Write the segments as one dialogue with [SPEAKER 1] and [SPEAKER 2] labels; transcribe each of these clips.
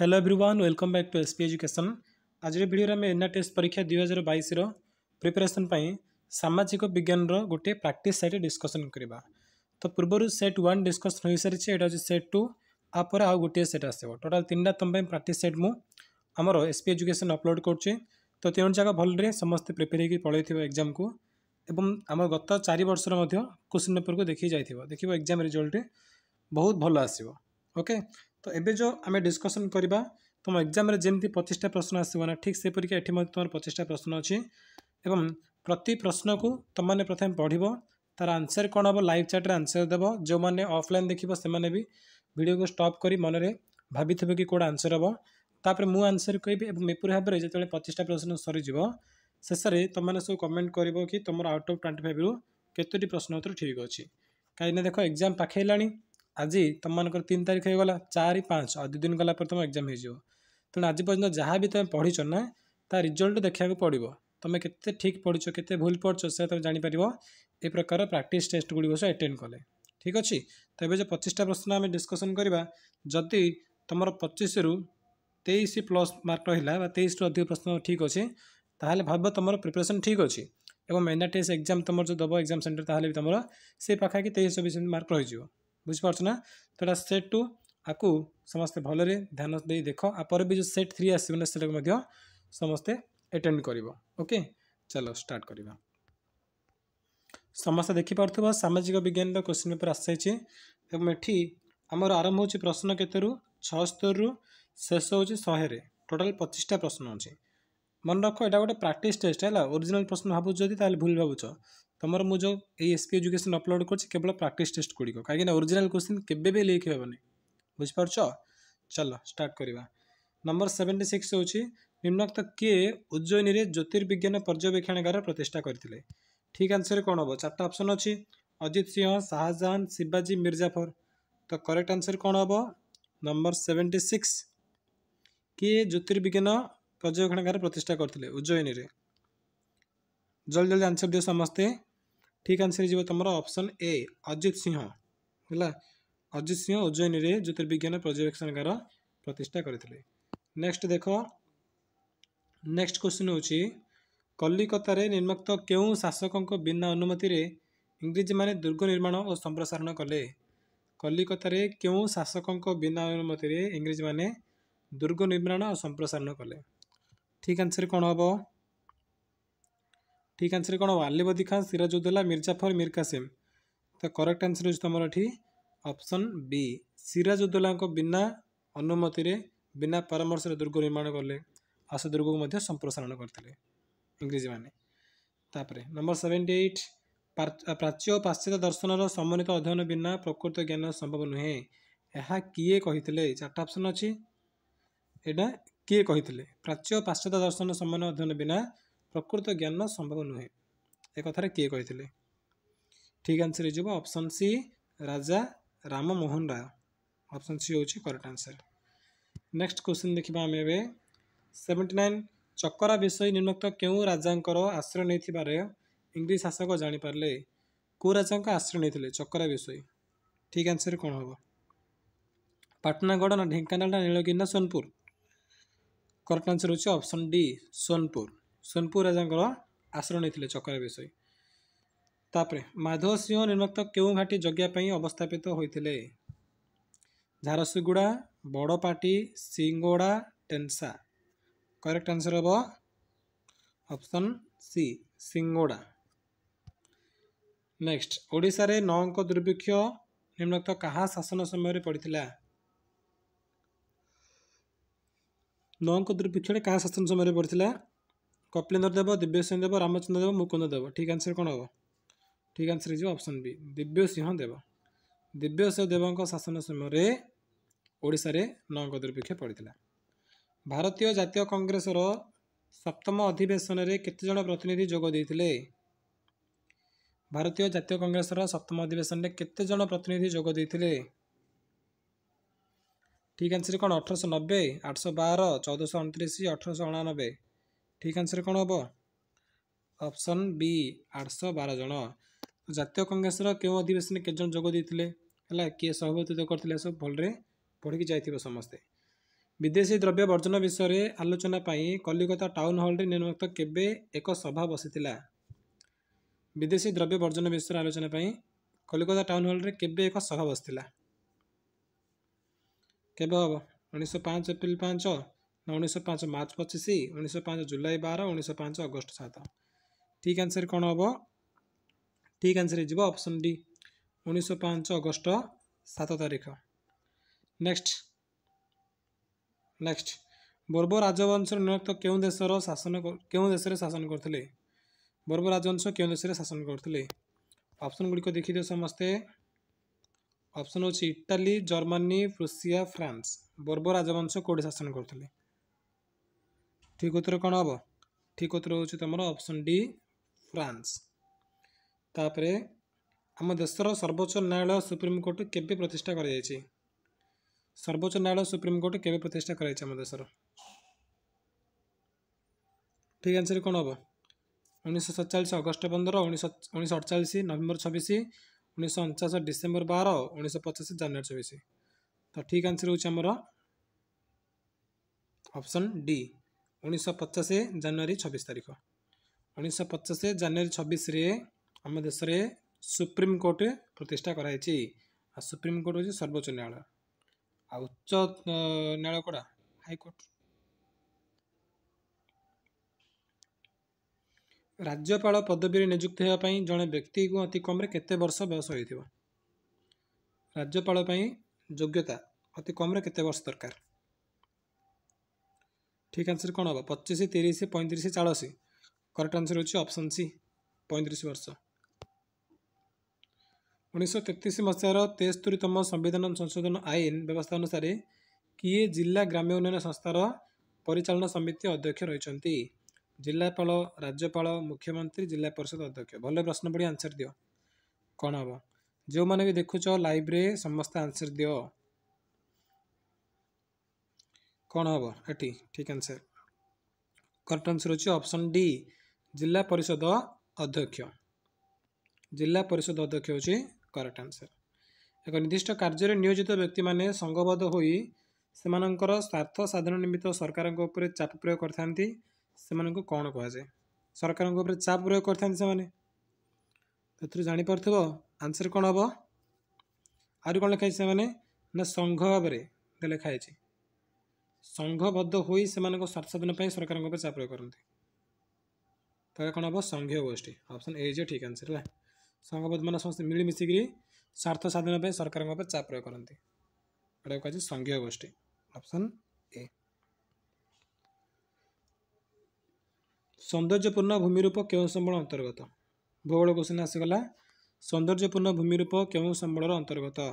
[SPEAKER 1] hello everyone welcome back to SP education आज video आम एना टेस्ट परीक्षा दुई हजार बैस रिपेरेसन सामाजिक विज्ञान रोटे प्राक्ट सेट डिस्कशन करवा तो पूर्व सेट वन डिस्कसन हो सारी सेट टू आप आउ गोटे सेट आसो टोटाल तीन टा तुम्हें प्राक्ट सेट मुझर एसपी एजुकेशन अपलोड कर तो तीनों जगह भल्ले समस्ते प्रिपेयर होलई थ एक्जाम को आम गत चार बर्ष क्वेश्चन पेपर को देखिए जाइए देखिए एक्जाम रिजल्ट बहुत भल आस ओके ତ ଏବେ ଯେଉଁ ଆମେ ଡିସ୍କସନ୍ କରିବା ତୁମ ଏକ୍ଜାମ୍ରେ ଯେମିତି ପଚିଶଟା ପ୍ରଶ୍ନ ଆସିବ ନା ଠିକ୍ ସେପରିକା ଏଠି ମଧ୍ୟ ତୁମର ପଚିଶଟା ପ୍ରଶ୍ନ ଅଛି ଏବଂ ପ୍ରତି ପ୍ରଶ୍ନକୁ ତୁମମାନେ ପ୍ରଥମେ ପଢ଼ିବ ତାର ଆନ୍ସର୍ କ'ଣ ହେବ ଲାଇଭ୍ ଚାଟ୍ରେ ଆନ୍ସର୍ ଦେବ ଯେଉଁମାନେ ଅଫ୍ଲାଇନ୍ ଦେଖିବ ସେମାନେ ବି ଭିଡ଼ିଓକୁ ଷ୍ଟପ୍ କରି ମନରେ ଭାବିଥିବେ କି କେଉଁଟା ଆନ୍ସର୍ ହେବ ତାପରେ ମୁଁ ଆନ୍ସର୍ କହିବି ଏବଂ ଏପରି ଭାବରେ ଯେତେବେଳେ ପଚିଶଟା ପ୍ରଶ୍ନ ସରିଯିବ ଶେଷରେ ତୁମମାନେ ସବୁ କମେଣ୍ଟ କରିବ କି ତୁମର ଆଉଟ୍ ଅଫ୍ ଟ୍ୱେଣ୍ଟି ଫାଇଭ୍ରୁ କେତୋଟି ପ୍ରଶ୍ନ ଉତ୍ତର ଠିକ୍ ଅଛି କାହିଁକିନା ଦେଖ ଏକ୍ଜାମ୍ ପାଖେଇଲାଣି আজি তোমার তিন তারিখ হয়ে গলা চারি পাঁচ আর দুদিন গলাপরে তোমার এক্সাম হয়ে যাব তেমন আজ পর্যন্ত যা বি তুমি পড়িছ না তা রিজল্ট দেখা পড়ব তুমি কেতে ঠিক পড়িছ কেতে ভুল পড়ছ সে তুমি জাঁপার এ প্রকার প্রাকটিস টেস্ট গুড়ি সব আটেড কলে ঠিক অছি তো এবার যে পঁচিশটা প্রশ্ন আমি ডিসকসন করা যদি তোমার পঁচিশ রু তেইশ প্লস মার্ক রহিলা বা তেইশ রু অধিক প্রশ্ন ঠিক অছে তাহলে ভাব তোমার প্রিপারেসন ঠিক অছে এবং মেনা টেস্ট এক্সাম তোমার যে দেব এক্সাম সেন্টার তাহলে তোমার সেই পাখাকি তেইশ চবিশ মার্ক রয়েছে ବୁଝିପାରୁଛୁ ନା ତଟା ସେଟ୍ ଟୁ ଆକୁ ସମସ୍ତେ ଭଲରେ ଧ୍ୟାନ ଦେଇ ଦେଖ ଆ ପରେ ବି ଯେଉଁ ସେଟ୍ ଥ୍ରୀ ଆସିବ ନା ସେଟାକୁ ମଧ୍ୟ ସମସ୍ତେ ଏଟେଣ୍ଡ କରିବ ଓକେ ଚାଲ ଷ୍ଟାର୍ଟ କରିବା ସମସ୍ତେ ଦେଖିପାରୁଥିବ ସାମାଜିକ ବିଜ୍ଞାନର କୋଶ୍ଚିନ୍ ପେପର୍ ଆସିଯାଇଛି ଏବଂ ଏଠି ଆମର ଆରମ୍ଭ ହେଉଛି ପ୍ରଶ୍ନ କେତେରୁ ଛଅସ୍ତରରୁ ଶେଷ ହେଉଛି ଶହେରେ ଟୋଟାଲ ପଚିଶଟା ପ୍ରଶ୍ନ ଅଛି ମନେ ରଖ ଏଇଟା ଗୋଟେ ପ୍ରାକ୍ଟିସ୍ ଟେଷ୍ଟ ହେଲା ଓରିଜିନାଲ୍ ପ୍ରଶ୍ନ ଭାବୁଛ ଯଦି ତାହେଲେ ଭୁଲ ଭାବୁଛ तुम मुझे एसपी एजुकेशन अपलोड करवल प्राक्ट टेस्ट गुड़िक कहीं ओरिजिनाल क्वेश्चन केवे भी लिख हेनी बुझिपार चल स्टार्ट करवा नंबर सेवेन्टी सिक्स हूँ निम्नोक्त किए उज्जयिनी ज्योतिर्विज्ञान पर्यवेक्षणगार प्रतिष्ठा करते ठीक आंसर कौन हम चार्ट अप्सन अच्छी अजित सिंह शाहजहां शिवाजी मिर्जाफर तो करेक्ट आंसर कौन हम नंबर सेवेन्टी सिक्स किए ज्योतिर्विज्ञान पर्यवेक्षणगार प्रतिष्ठा करते उज्जयिनी जल्दी जल्दी आंसर दिए समस्ते ଠିକ୍ ଆନ୍ସର୍ ହେଇଯିବ ତୁମର ଅପସନ୍ ଏ ଅଜିତ ସିଂହ ହେଲା ଅଜିତ ସିଂହ ଉଜ୍ଜୟିନୀରେ ଜ୍ୟୋତିର୍ବିଜ୍ଞାନ ପର୍ଯ୍ୟବେକ୍ଷଣଗାର ପ୍ରତିଷ୍ଠା କରିଥିଲେ ନେକ୍ସଟ ଦେଖ ନେକ୍ସଟ କ୍ୱେଶ୍ଚିନ୍ ହେଉଛି କଲିକତାରେ ନିର୍ମକ୍ତ କେଉଁ ଶାସକଙ୍କ ବିନା ଅନୁମତିରେ ଇଂରେଜୀମାନେ ଦୁର୍ଗ ନିର୍ମାଣ ଓ ସମ୍ପ୍ରସାରଣ କଲେ କଲିକତାରେ କେଉଁ ଶାସକଙ୍କ ବିନା ଅନୁମତିରେ ଇଂରେଜୀମାନେ ଦୁର୍ଗ ନିର୍ମାଣ ଓ ସମ୍ପ୍ରସାରଣ କଲେ ଠିକ୍ ଆନ୍ସର୍ କ'ଣ ହେବ ঠিক आंसर कौन हम आलिबदी खान सिराजुद्दौला मिर्जाफर मीर कासिम तो करेक्ट आंसर हो तुम ये ଅପସନ୍ ବି ସିରାଜୁଦ୍ଦୌଲାଙ୍କ ବିନା ଅନୁମତିରେ ବିନା ପରାମର୍ଶରେ ଦୁର୍ଗ ନିର୍ମାଣ କଲେ ଆଉ ସେ ଦୁର୍ଗକୁ ମଧ୍ୟ ସମ୍ପ୍ରସାରଣ କରିଥିଲେ ଇଂରେଜୀମାନେ ତାପରେ ନମ୍ବର ସେଭେଣ୍ଟି ଏଇଟ୍ ପ୍ରାଚ୍ୟ ଓ ପାଶ୍ଚାତ୍ୟ ଦର୍ଶନର ସମନ୍ୱିତ ଅଧ୍ୟୟନ ବିନା ପ୍ରକୃତ ଜ୍ଞାନ ସମ୍ଭବ ନୁହେଁ ଏହା କିଏ କହିଥିଲେ ଚାରିଟା ଅପସନ୍ ଅଛି ଏଇଟା କିଏ କହିଥିଲେ ପ୍ରାଚ୍ୟ ଓ ପାଶ୍ଚାତ୍ୟ ଦର୍ଶନ ସମନ୍ୱୟ ଅଧ୍ୟୟନ ବିନା ପ୍ରକୃତ ଜ୍ଞାନ ସମ୍ଭବ ନୁହେଁ ଏ କଥାରେ କିଏ କହିଥିଲେ ଠିକ୍ ଆନ୍ସର୍ ହେଇଯିବ option C Raja Rammohan Roy option C ହେଉଛି କରେକ୍ଟ ଆନ୍ସର୍ ନେକ୍ସଟ କ୍ୱେଶ୍ଚିନ୍ ଦେଖିବା ଆମେ ଏବେ ସେଭେଣ୍ଟି ନାଇନ୍ ଚକରା ବିଷୟ ନିମ୍ନକ୍ତ କେଉଁ ରାଜାଙ୍କର ଆଶ୍ରୟ ନେଇଥିବାରେ ଇଂଲିଶ ଶାସକ ଜାଣିପାରିଲେ କେଉଁ ରାଜାଙ୍କ ଆଶ୍ରୟ ନେଇଥିଲେ ଚକରା ବିଷୟ ଠିକ୍ ଆନ୍ସର୍ କ'ଣ ହେବ ପାଟନାଗଡ଼ ନା ଢେଙ୍କାନାଳ ନା ନୀଳଗିରି ନା ସୋନପୁର କରେକ୍ଟ ଆନ୍ସର୍ ହେଉଛି ଅପସନ୍ ଡି ସୋନପୁର ସୋନପୁର ରାଜାଙ୍କର ଆଶ୍ରୟ ନେଇଥିଲେ ଚକରେ ବିଷୟ ତାପରେ ମାଧବ ସିଂହ ନିର୍ମକ୍ତ କେଉଁ ଘାଟି ଜଗିବା ପାଇଁ ଅବସ୍ଥାପିତ ହୋଇଥିଲେ ଝାରସୁଗୁଡ଼ା ବଡ଼ପାଟି ସିଙ୍ଗୋଡ଼ା ଟେନ୍ସା କରେକ୍ଟ ଆନ୍ସର ହେବ ଅପସନ୍ ସି ସିଙ୍ଗୋଡ଼ା ନେକ୍ସଟ ଓଡ଼ିଶାରେ ନଅଙ୍କ ଦୁର୍ଭିକ୍ଷ ନିମ୍ନକ୍ତ କାହା ଶାସନ ସମୟରେ ପଡ଼ିଥିଲା ନଅଙ୍କ ଅଙ୍କ ଦୁର୍ଭିକ୍ଷରେ କାହା ଶାସନ ସମୟରେ ପଡ଼ିଥିଲା କପିଳେନ୍ଦ୍ର ଦେବ ଦିବ୍ୟସିଂହ ଦେବ ରାମଚନ୍ଦ୍ର ଦେବ ମୁକୁନ୍ଦ ଦେବ ଠିକ୍ ଆନ୍ସର୍ କ'ଣ ହେବ ଠିକ୍ ଆନ୍ସର୍ ହେଇଯିବ ଅପସନ୍ ବି ଦିବ୍ୟସିଂହ ଦେବ ଦିବ୍ୟସିଂହ ଦେବଙ୍କ ଶାସନ ସମୟରେ ଓଡ଼ିଶାରେ ନଙ୍କ ଦୁର୍ଭିକ୍ଷ ପଡ଼ିଥିଲା ଭାରତୀୟ ଜାତୀୟ କଂଗ୍ରେସର ସପ୍ତମ ଅଧିବେଶନରେ କେତେଜଣ ପ୍ରତିନିଧି ଯୋଗ ଦେଇଥିଲେ ଭାରତୀୟ ଜାତୀୟ କଂଗ୍ରେସର ସପ୍ତମ ଅଧିବେଶନରେ କେତେ ଜଣ ପ୍ରତିନିଧି ଯୋଗ ଦେଇଥିଲେ ଠିକ୍ ଆନ୍ସର୍ କ'ଣ ଅଠରଶହ ନବେ ଆଠଶହ ବାର ଚଉଦଶହ ଅଣତିରିଶ ଅଠରଶହ ଅଣାନବେ ଠିକ୍ ଆନ୍ସର୍ କ'ଣ ହେବ ଅପସନ୍ ବି ଆଠଶହ ବାର ଜଣ ଜାତୀୟ କଂଗ୍ରେସର କେଉଁ ଅଧିବେଶନରେ କେତେଜଣ ଯୋଗ ଦେଇଥିଲେ ହେଲା କିଏ ସଭାପତିତ୍ୱ କରିଥିଲେ ସବୁ ଭଲରେ ପଢ଼ିକି ଯାଇଥିବ ସମସ୍ତେ ବିଦେଶୀ ଦ୍ରବ୍ୟ ବର୍ଜନ ବିଷୟରେ ଆଲୋଚନା ପାଇଁ କଲିକତା ଟାଉନ୍ ହଲ୍ରେ ନିମ୍ନକ୍ତ କେବେ ଏକ ସଭା ବସିଥିଲା ବିଦେଶୀ ଦ୍ରବ୍ୟ ବର୍ଜନ ବିଷୟରେ ଆଲୋଚନା ପାଇଁ କଲିକତା ଟାଉନ୍ ହଲ୍ରେ କେବେ ଏକ ସଭା ବସିଥିଲା କେବେ ହେବ ଉଣେଇଶହ ପାଞ୍ଚ ଏପ୍ରିଲ ପାଞ୍ଚ ଉଣେଇଶ ପାଞ୍ଚ ମାର୍ଚ୍ଚ ପଚିଶ ଉଣେଇଶ ପାଞ୍ଚ ଜୁଲାଇ ବାର ଉଣେଇଶ ପାଞ୍ଚ ଅଗଷ୍ଟ ସାତ ଠିକ୍ ଆନ୍ସର୍ କ'ଣ ହେବ ଠିକ୍ ଆନ୍ସର୍ ହେଇଯିବ ଅପସନ୍ ଡି ଉଣେଇଶ ପାଞ୍ଚ ଅଗଷ୍ଟ ସାତ ତାରିଖ ନେକ୍ସଟ ନେକ୍ସଟ ବୋର୍ବ ରାଜବଂଶର ନିୟକ୍ତ କେଉଁ ଦେଶର ଶାସନ କେଉଁ ଦେଶରେ ଶାସନ କରୁଥିଲେ ବୋର୍ବ ରାଜବଂଶ କେଉଁ ଦେଶରେ ଶାସନ କରୁଥିଲେ ଅପସନ୍ ଗୁଡ଼ିକ ଦେଖିଦିଅ ସମସ୍ତେ ଅପସନ୍ ହେଉଛି ଇଟାଲୀ ଜର୍ମାନୀ ରୁଷିଆ ଫ୍ରାନ୍ସ ବୋର୍ବ ରାଜବଂଶ କେଉଁଠି ଶାସନ କରୁଥିଲେ ଠିକ୍ ଉତ୍ତର କ'ଣ ହେବ ଠିକ୍ ଉତ୍ତର ହେଉଛି ତୁମର ଅପସନ୍ ଡି ଫ୍ରାନ୍ସ ତାପରେ ଆମ ଦେଶର ସର୍ବୋଚ୍ଚ ନ୍ୟାୟାଳୟ ସୁପ୍ରିମକୋର୍ଟ କେବେ ପ୍ରତିଷ୍ଠା କରାଯାଇଛି ସର୍ବୋଚ୍ଚ ନ୍ୟାୟାଳୟ ସୁପ୍ରିମକୋର୍ଟ କେବେ ପ୍ରତିଷ୍ଠା କରାଯାଇଛି ଆମ ଦେଶର ଠିକ୍ ଆନ୍ସର୍ କ'ଣ ହେବ ଉଣେଇଶହ ସତଚାଳିଶ ଅଗଷ୍ଟ ପନ୍ଦର ଉଣେଇଶହ ଉଣେଇଶହ ଅଠଚାଳିଶ ନଭେମ୍ବର ଛବିଶ ଉଣେଇଶହ ଅଣଚାଶ ଡିସେମ୍ବର ବାର ଉଣେଇଶହ ପଚାଶ ଜାନୁଆରୀ ଛବିଶ ତ ଠିକ୍ ଆନ୍ସର୍ ହେଉଛି ଆମର ଅପସନ୍ ଡି ଉଣେଇଶହ ପଚାଶ ଜାନୁଆରୀ ଛବିଶ ତାରିଖ ଉଣେଇଶହ ପଚାଶ ଜାନୁଆରୀ ଛବିଶରେ ଆମ ଦେଶରେ ସୁପ୍ରିମକୋର୍ଟ ପ୍ରତିଷ୍ଠା କରାଯାଇଛି ଆଉ ସୁପ୍ରିମକୋର୍ଟ ହେଉଛି ସର୍ବୋଚ୍ଚ ନ୍ୟାୟାଳୟ ଆଉ ଉଚ୍ଚ ନ୍ୟାୟାଳୟ କୋଡ଼ା ହାଇକୋର୍ଟ ରାଜ୍ୟପାଳ ପଦବୀରେ ନିଯୁକ୍ତି ହେବା ପାଇଁ ଜଣେ ବ୍ୟକ୍ତିକୁ ଅତି କମ୍ରେ କେତେ ବର୍ଷ ବୟସ ହୋଇଥିବ ରାଜ୍ୟପାଳ ପାଇଁ ଯୋଗ୍ୟତା ଅତି କମ୍ରେ କେତେ ବର୍ଷ ଦରକାର ଠିକ୍ ଆନ୍ସର୍ କ'ଣ ହେବ ପଚିଶ ତିରିଶ ପଇଁତିରିଶ ଚାଳିଶ କରେକ୍ଟ ଆନ୍ସର୍ ହେଉଛି ଅପସନ୍ ସି ପଇଁତିରିଶ ବର୍ଷ ଉଣେଇଶହ ତେତିଶ ମସିହାର ତେସ୍ତରୀତମ ସମ୍ବିଧାନ ସଂଶୋଧନ ଆଇନ ବ୍ୟବସ୍ଥା ଅନୁସାରେ କିଏ ଜିଲ୍ଲା ଗ୍ରାମ୍ୟ ଉନ୍ନୟନ ସଂସ୍ଥାର ପରିଚାଳନା ସମିତି ଅଧ୍ୟକ୍ଷ ରହିଛନ୍ତି ଜିଲ୍ଲାପାଳ ରାଜ୍ୟପାଳ ମୁଖ୍ୟମନ୍ତ୍ରୀ ଜିଲ୍ଲା ପରିଷଦ ଅଧ୍ୟକ୍ଷ ଭଲ ପ୍ରଶ୍ନ ପଡ଼ି ଆନ୍ସର୍ ଦିଅ କ'ଣ ହେବ ଯେଉଁମାନେ ବି ଦେଖୁଛ ଲାଇଭ୍ରେ ସମସ୍ତେ ଆନ୍ସର୍ ଦିଅ କ'ଣ ହେବ ଏଠି ଠିକ୍ ଆନ୍ସର୍ କରେକ୍ଟ ଆନ୍ସର୍ ହେଉଛି ଅପସନ୍ ଡି ଜିଲ୍ଲା ପରିଷଦ ଅଧ୍ୟକ୍ଷ ଜିଲ୍ଲା ପରିଷଦ ଅଧ୍ୟକ୍ଷ ହେଉଛି କରେକ୍ଟ ଆନ୍ସର୍ ଏକ ନିର୍ଦ୍ଦିଷ୍ଟ କାର୍ଯ୍ୟରେ ନିୟୋଜିତ ବ୍ୟକ୍ତିମାନେ ସଙ୍ଘବଦ୍ଧ ହୋଇ ସେମାନଙ୍କର ସ୍ୱାର୍ଥ ସାଧନ ନିମିତ୍ତ ସରକାରଙ୍କ ଉପରେ ଚାପ ପ୍ରୟୋଗ କରିଥାନ୍ତି ସେମାନଙ୍କୁ କ'ଣ କୁହାଯାଏ ସରକାରଙ୍କ ଉପରେ ଚାପ ପ୍ରୟୋଗ କରିଥାନ୍ତି ସେମାନେ ଏଥିରୁ ଜାଣିପାରୁଥିବ ଆନ୍ସର୍ କ'ଣ ହେବ ଆହୁରି କ'ଣ ଲେଖାହେଇଛି ସେମାନେ ନା ସଂଘ ଭାବରେ ଲେଖା ହେଇଛି ସଂଘବଦ୍ଧ ହୋଇ ସେମାନଙ୍କ ସ୍ୱାର୍ଥ ସ୍ୱାର୍ଥସାଧନ ପାଇଁ ସରକାରଙ୍କ ଉପରେ ଚାପ ପ୍ରୟୋଗ କରନ୍ତି ତାହେଲେ କ'ଣ ହେବ ସଂଘୀୟ ଗୋଷ୍ଠୀ ଅପସନ୍ ଏଇ ଯେ ଠିକ୍ ଆନ୍ସର ହେଲା ସଂଘବଦ୍ଧ ମାନେ ସମସ୍ତେ ମିଳିମିଶିକିରି ସ୍ୱାର୍ଥ ସାଧନ ପାଇଁ ସରକାରଙ୍କ ଉପରେ ଚାପ ପ୍ରୟୋଗ କରନ୍ତି ଏଇଟା କହିଛି ସଂଘୀୟ ଗୋଷ୍ଠୀ ଅପସନ୍ ଏ ସୌନ୍ଦର୍ଯ୍ୟପୂର୍ଣ୍ଣ ଭୂମିରୂପ କେଉଁ ସମ୍ବଳ ଅନ୍ତର୍ଗତ ଭୂଗୋଳ କୋଶ୍ଚିନ୍ ଆସିଗଲା ସୌନ୍ଦର୍ଯ୍ୟପୂର୍ଣ୍ଣ ଭୂମିରୂପ କେଉଁ ସମ୍ବଳର ଅନ୍ତର୍ଗତ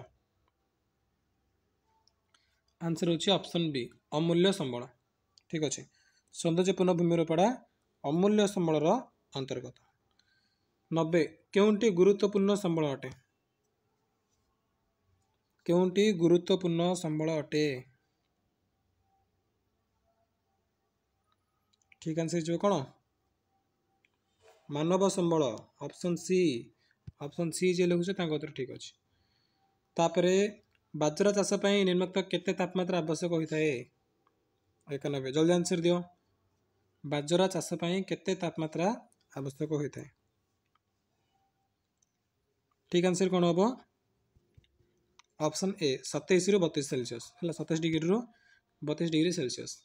[SPEAKER 1] ଆନ୍ସର୍ ହେଉଛି ଅପସନ୍ ବି ଅମୂଲ୍ୟ ସମ୍ବଳ ଠିକ୍ ଅଛି ସୌନ୍ଦର୍ଯ୍ୟପୂର୍ଣ୍ଣ ଭୂମିରୋପଡ଼ା ଅମୂଲ୍ୟ ସମ୍ବଳର ଅନ୍ତର୍ଗତ ନବେ କେଉଁଟି ଗୁରୁତ୍ୱପୂର୍ଣ୍ଣ ସମ୍ବଳ ଅଟେ କେଉଁଟି ଗୁରୁତ୍ୱପୂର୍ଣ୍ଣ ସମ୍ବଳ ଅଟେ ଠିକ୍ ଆନ୍ସର୍ ହେଇଯିବ କ'ଣ ମାନବ ସମ୍ବଳ ଅପସନ୍ ସି ଅପସନ୍ ସି ଯିଏ ଲେଖୁଛ ତାଙ୍କ କତିରେ ଠିକ୍ ଅଛି ତାପରେ ବାଜରା ଚାଷ ପାଇଁ ନିମ୍ନକ୍ତ କେତେ ତାପମାତ୍ରା ଆବଶ୍ୟକ ହୋଇଥାଏ ଏକାନବେ ଜଲ୍ଦି ଆନ୍ସର ଦିଅ ବାଜରା ଚାଷ ପାଇଁ କେତେ ତାପମାତ୍ରା ଆବଶ୍ୟକ ହୋଇଥାଏ ଠିକ୍ ଆନ୍ସର କ'ଣ ହେବ ଅପସନ୍ ଏ ସତେଇଶରୁ ବତିଶ ସେଲସିୟସ୍ ହେଲା ସତେଇଶ ଡିଗ୍ରୀରୁ ବତିଶ ଡିଗ୍ରୀ ସେଲସିୟସ୍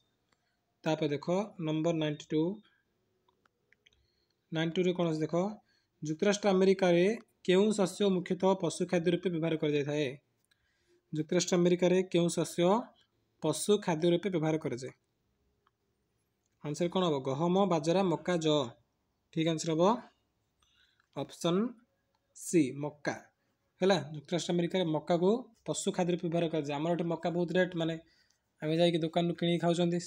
[SPEAKER 1] ତାପରେ ଦେଖ ନମ୍ବର ନାଇଣ୍ଟି ଟୁ ନାଇଣ୍ଟି ଟୁରେ କ'ଣ ଅଛି ଦେଖ ଯୁକ୍ତରାଷ୍ଟ୍ର ଆମେରିକାରେ କେଉଁ ଶସ୍ୟ ମୁଖ୍ୟତଃ ପଶୁ ଖାଦ୍ୟ ରୂପେ ବ୍ୟବହାର କରାଯାଇଥାଏ ଯୁକ୍ତରାଷ୍ଟ୍ର ଆମେରିକାରେ କେଉଁ ଶସ୍ୟ ପଶୁ ଖାଦ୍ୟ ରୂପେ ବ୍ୟବହାର କରାଯାଏ ଆନ୍ସର କ'ଣ ହେବ ଗହମ ବାଜରା ମକା ଜ ଠିକ୍ ଆନ୍ସର ହେବ ଅପସନ୍ ସି ମକା ହେଲା ଯୁକ୍ତରାଷ୍ଟ୍ର ଆମେରିକାରେ ମକାକୁ ପଶୁ ଖାଦ୍ୟ ରୂପେ ବ୍ୟବହାର କରାଯାଏ ଆମର ଏଠି ମକା ବହୁତ ରେଟ୍ ମାନେ ଆମେ ଯାଇକି ଦୋକାନରୁ କିଣିକି ଖାଉଛନ୍ତି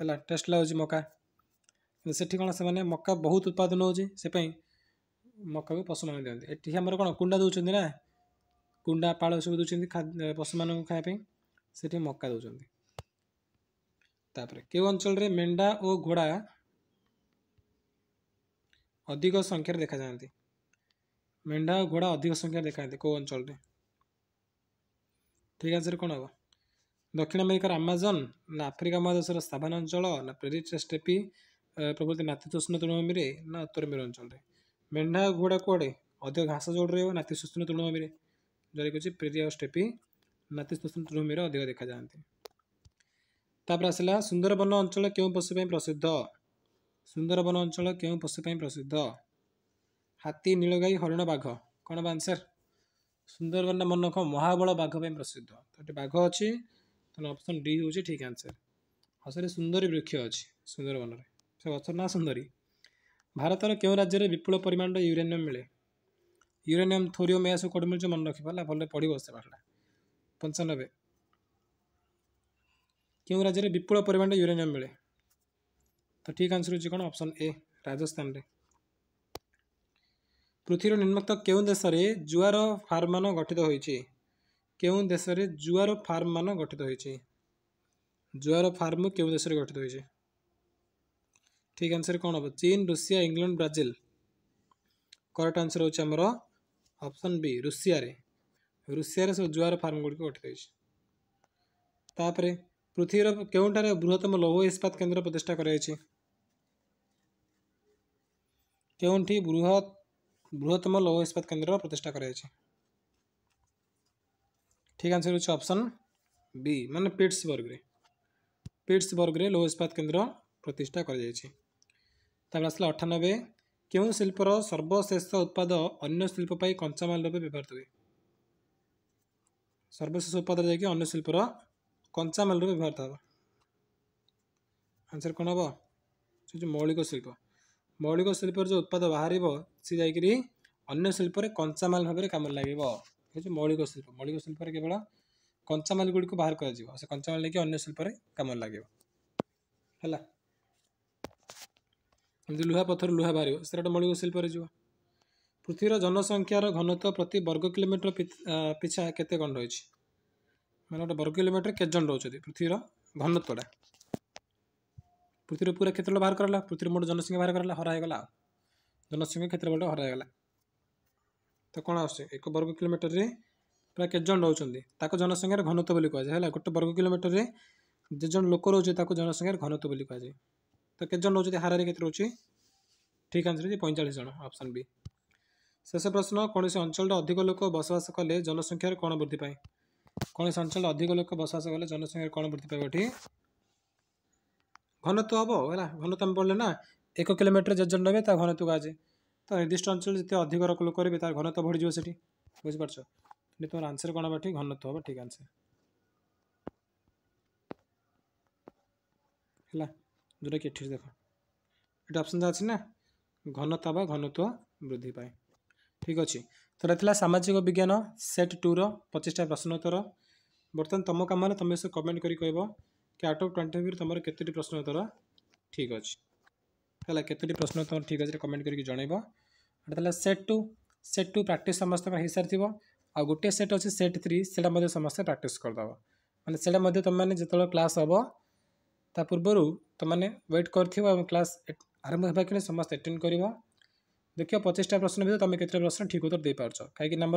[SPEAKER 1] ହେଲା ଟେଷ୍ଟ ଲାଗୁଛି ମକା କିନ୍ତୁ ସେଠି କ'ଣ ସେମାନେ ମକା ବହୁତ ଉତ୍ପାଦନ ହେଉଛି ସେ ପାଇଁ ମକାକୁ ପଶୁମାନେ ଦିଅନ୍ତି ଏଠି ଆମର କ'ଣ କୁଣ୍ଡା ଦେଉଛନ୍ତି ନା କୁଣ୍ଡା ପାଳ ସବୁ ଦେଉଛନ୍ତି ପଶୁମାନଙ୍କୁ ଖାଇବା ପାଇଁ ସେଠି ମକା ଦେଉଛନ୍ତି ତାପରେ କେଉଁ ଅଞ୍ଚଳରେ ମେଣ୍ଢା ଓ ଘୋଡ଼ା ଅଧିକ ସଂଖ୍ୟାରେ ଦେଖାଯାଆନ୍ତି ମେଣ୍ଢା ଓ ଘୋଡ଼ା ଅଧିକ ସଂଖ୍ୟାରେ ଦେଖାଯାନ୍ତି କେଉଁ ଅଞ୍ଚଳରେ ଠିକ୍ ଆନ୍ସର୍ କ'ଣ ହେବ ଦକ୍ଷିଣ ଆମେରିକାର ଆମାଜନ୍ ନା ଆଫ୍ରିକା ମହାଦେଶର ସାଭାନ ଅଞ୍ଚଳ ନା ପ୍ରେରିଟ୍ରେ ଷ୍ଟେପି ପ୍ରଭୃତି ନାତିଶୋଷ୍ଣ ତୃଣଭୂମିରେ ନା ଉତ୍ତର ମେରୁ ଅଞ୍ଚଳରେ ମେଣ୍ଢା ଓ ଘୋଡ଼ା କୁଆଡ଼େ ଅଧିକ ଘାସ ଯୋଡ଼ି ରହିବ ନାତିଶୋଷ୍ଣ ତୃଣଭୂମିରେ ଯେଉଁଟାକି ହେଉଛି ପ୍ରେରି ଆଉ ଷ୍ଟେପି ନାତିଶୋଷ୍ଣଦ୍ରୋମୀର ଅଧିକ ଦେଖାଯାଆନ୍ତି ତାପରେ ଆସିଲା ସୁନ୍ଦରବନ ଅଞ୍ଚଳ କେଉଁ ପଶୁ ପାଇଁ ପ୍ରସିଦ୍ଧ ସୁନ୍ଦରବନ ଅଞ୍ଚଳ କେଉଁ ପଶୁ ପାଇଁ ପ୍ରସିଦ୍ଧ ହାତୀ ନୀଳଗାଈ ହରିଣ ବାଘ କ'ଣ ବା ଆନ୍ସର୍ ସୁନ୍ଦରବନ ମନଖ ମହାବଳ ବାଘ ପାଇଁ ପ୍ରସିଦ୍ଧ ତ ଏଠି ବାଘ ଅଛି ତାହେଲେ ଅପସନ୍ ଡି ହେଉଛି ଠିକ୍ ଆନ୍ସର୍ ହଁ ସେଠି ସୁନ୍ଦରୀ ବୃକ୍ଷ ଅଛି ସୁନ୍ଦରବନରେ ସେ ଗଛର ନାଁ ସୁନ୍ଦରୀ ଭାରତର କେଉଁ ରାଜ୍ୟରେ ବିପୁଳ ପରିମାଣର ୟୁରେନିୟମ୍ ମିଳେ ୟୁରେନିୟମ୍ ଥୋରିୟମ୍ ଏହା ସବୁ କେଉଁଠି ମିଳୁଛି ମନେ ରଖିବ ହେଲା ଭଲରେ ପଡ଼ିବ ସେ ପାଠଟା ପଞ୍ଚାନବେ କେଉଁ ରାଜ୍ୟରେ ବିପୁଳ ପରିମାଣରେ ୟୁରେନିୟମ୍ ମିଳେ ତ ଠିକ୍ ଆନ୍ସର ହେଉଛି କ'ଣ ଅପସନ୍ ଏ ରାଜସ୍ଥାନରେ ପୃଥିବୀର ନିମ୍ନକ୍ତ କେଉଁ ଦେଶରେ ଜୁଆର ଫାର୍ମମାନ ଗଠିତ ହୋଇଛି କେଉଁ ଦେଶରେ ଜୁଆର ଫାର୍ମମାନ ଗଠିତ ହୋଇଛି ଜୁଆର ଫାର୍ମ କେଉଁ ଦେଶରେ ଗଠିତ ହୋଇଛି ଠିକ୍ ଆନ୍ସର କ'ଣ ହେବ ଚୀନ Russia England Brazil correct answer ହେଉଛି ଆମର ଅପସନ୍ ବି ରୁଷିଆରେ ରୁଷିଆରେ ସବୁ ଜୁଆର ଫାର୍ମ ଗୁଡ଼ିକ ଗଠିତ ହୋଇଛି ତାପରେ ପୃଥିବୀର କେଉଁଠାରେ ବୃହତ୍ତମ ଲୌହ ଇସ୍ପାତ କେନ୍ଦ୍ର ପ୍ରତିଷ୍ଠା କରାଯାଇଛି କେଉଁଠି ବୃହତ ବୃହତ୍ତମ ଲୌହ ଇସ୍ପାତ କେନ୍ଦ୍ର ପ୍ରତିଷ୍ଠା କରାଯାଇଛି ଠିକ୍ ଆନ୍ସର ହେଉଛି ଅପସନ୍ ବି ମାନେ ପିଟ୍ସବର୍ଗରେ ପିଟ୍ସବର୍ଗରେ ଲୌହ ଇସ୍ପାତ କେନ୍ଦ୍ର ପ୍ରତିଷ୍ଠା କରାଯାଇଛି ତାପରେ ଆସିଲା ଅଠାନବେ କେଉଁ ଶିଳ୍ପର ସର୍ବଶେଷ ଉତ୍ପାଦ ଅନ୍ୟ ଶିଳ୍ପ ପାଇଁ କଞ୍ଚାମାଲ ଭାବେ ବ୍ୟବହୃତ ହୁଏ ସର୍ବଶେଷ ଉତ୍ପାଦ ଯାଇକି ଅନ୍ୟ ଶିଳ୍ପର କଞ୍ଚାମାଲରେ ବ୍ୟବହୃତ ହେବ ଆନ୍ସର୍ କ'ଣ ହେବ ସେ ଯେଉଁ ମୌଳିକ ଶିଳ୍ପ ମୌଳିକ ଶିଳ୍ପର ଯେଉଁ ଉତ୍ପାଦ ବାହାରିବ ସେ ଯାଇକରି ଅନ୍ୟ ଶିଳ୍ପରେ କଞ୍ଚାମାଲ ଭାବରେ କାମରେ ଲାଗିବ ହେଉଛି ମୌଳିକ ଶିଳ୍ପ ମୌଳିକ ଶିଳ୍ପରେ କେବଳ କଞ୍ଚାମାଲ ଗୁଡ଼ିକୁ ବାହାର କରାଯିବ ସେ କଞ୍ଚାମାଲ ନେଇକି ଅନ୍ୟ ଶିଳ୍ପରେ କାମରେ ଲାଗିବ ହେଲା ଯେମିତି ଲୁହା ପଥର ଲୁହା ବାହାରିବ ସେଇଟା ଗୋଟେ ମୌଳିକ ଶିଳ୍ପରେ ଯିବ ପୃଥିବୀର ଜନସଂଖ୍ୟାର ଘନତ୍ୱ ପ୍ରତି ବର୍ଗ କିଲୋମିଟର ପିଛା କେତେ କ'ଣ ରହିଛି ମାନେ ଗୋଟେ ବର୍ଗ କିଲୋମିଟର କେତେ ଜଣ ରହୁଛନ୍ତି ପୃଥିବୀର ଘନତ୍ୱଟା ପୃଥିବୀର ପୁରା କ୍ଷେତ୍ରଫଳ ବାହାର କରାଗଲା ପୃଥିବୀର ମୋଟ ଜନସଂଖ୍ୟା ବାହାର କରାଗଲା ହରା ହେଇଗଲା ଜନସଂଖ୍ୟା କ୍ଷେତ୍ରଫଳଟା ହରା ହେଇଗଲା ତ କ'ଣ ଆସୁଛି ଏକ ବର୍ଗ କିଲୋମିଟରରେ ପ୍ରାୟ କେତେ ଜଣ ରହୁଛନ୍ତି ତାକୁ ଜନସଂଖ୍ୟାର ଘନତ୍ୱ ବୋଲି କୁହାଯାଏ ହେଲା ଗୋଟେ ବର୍ଗ କିଲୋମିଟରରେ ଯେ ଜଣ ଲୋକ ରହୁଛି ତାକୁ ଜନସଂଖ୍ୟାର ଘନତ୍ୱ ବୋଲି କୁହାଯାଏ ତ କେତେ ଜଣ ରହୁଛନ୍ତି ହାରାହାରି କେତେ ରହୁଛି ଠିକ୍ ଆନ୍ସର ହେଉଛି ପଇଁଚାଳିଶ ଜଣ ଅପସନ୍ ବି ଶେଷ ପ୍ରଶ୍ନ କୌଣସି ଅଞ୍ଚଳରେ ଅଧିକ ଲୋକ ବସବାସ କଲେ ଜନସଂଖ୍ୟାରେ କ'ଣ ବୃଦ୍ଧି ପାଏ କୌଣସି ଅଞ୍ଚଳରେ ଅଧିକ ଲୋକ ବସବାସ କଲେ ଜନସଂଖ୍ୟାରେ କ'ଣ ବୃଦ୍ଧି ପାଇବ ଏଠି ଘନତ୍ୱ ହେବ ହେଲା ଘନତ୍ୱ ଆମେ ପଡ଼ିଲେ ନା ଏକ କିଲୋମିଟର ଯେତେ ଜଣ ନେବେ ତା ଘନତ୍ୱ କୁହାଯାଏ ତ ନିର୍ଦ୍ଦିଷ୍ଟ ଅଞ୍ଚଳରେ ଯେତେ ଅଧିକ ଲୋକ କରିବେ ତା ଘନତ୍ୱ ବଢ଼ିଯିବ ସେଠି ବୁଝିପାରୁଛ କିନ୍ତୁ ତୁମର ଆନ୍ସର୍ କ'ଣ ହେବ ଏଠି ଘନତ୍ୱ ହେବ ଠିକ୍ ଆନ୍ସର୍ ହେଲା ଯେଉଁଟାକି ଏଠି ଦେଖ ଏଠି ଅପସନ୍ ଅଛି ନା ଘନତା ବା ଘନତ୍ୱ ବୃଦ୍ଧି ପାଏ ଠିକ୍ ଅଛି ଥରେ ଥିଲା ସାମାଜିକ ବିଜ୍ଞାନ ସେଟ୍ ଟୁର ପଚିଶଟା ପ୍ରଶ୍ନୋତ୍ତର ବର୍ତ୍ତମାନ ତୁମ କାମରେ ତୁମେ ସବୁ କମେଣ୍ଟ କରି କହିବ କି ଆଉଟ୍ ଅଫ୍ ଟ୍ୱେଣ୍ଟି ଫାଇଭ୍ ତୁମର କେତୋଟି ପ୍ରଶ୍ନୋତ୍ତର ଠିକ୍ ଅଛି ହେଲା କେତୋଟି ପ୍ରଶ୍ନ ତୁମର ଠିକ୍ ଅଛି କମେଣ୍ଟ କରିକି ଜଣାଇବ ଏଇଟା ଥିଲା set two set two practice ସମସ୍ତଙ୍କର ହେଇସାରିଥିବ ଆଉ ଗୋଟିଏ ସେଟ୍ ଅଛି ସେଟ୍ ଥ୍ରୀ ସେଇଟା ମଧ୍ୟ ସମସ୍ତେ ପ୍ରାକ୍ଟିସ୍ କରିଦେବ ମାନେ ସେଇଟା ମଧ୍ୟ ତୁମେମାନେ ଯେତେବେଳେ କ୍ଲାସ୍ ହେବ ता पूर्व तुमने व्वेट कर क्लास आरंभ होगा कि समस्त एटेड कर देखिए पचिशा प्रश्न भी तुम कितने प्रश्न ठीक उत्तर दे पार कहीं आम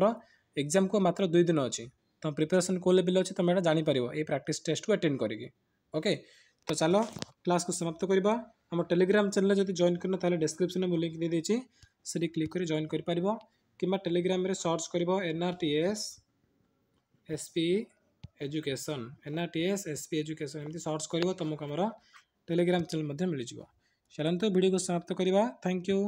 [SPEAKER 1] एक्जाम को मात्र दुई दिन अच्छी तुम प्रिपेरेसन को लेवल अच्छे तुम्हें जापर ये प्राक्ट टेस्ट को अटेंड करके ओके तो चलो क्लास को समाप्त करवा आम टेलीग्राम चैनल जब जॉन कर डेस्क्रिप्स में लिंक दे देखिए क्लिक कर जॉन कर पार कि टेलीग्राम सर्च कर NRTS SP education N R T S S P education ଏମିତି ସର୍ଚ୍ଚ କରିବ ତୁମକୁ ଆମର ଟେଲିଗ୍ରାମ୍ ଚ୍ୟାନେଲ୍ ମଧ୍ୟ ମିଳିଯିବ ଚାଲନ୍ତୁ ଭିଡ଼ିଓକୁ ସମାପ୍ତ କରିବା ଥ୍ୟାଙ୍କ ୟୁ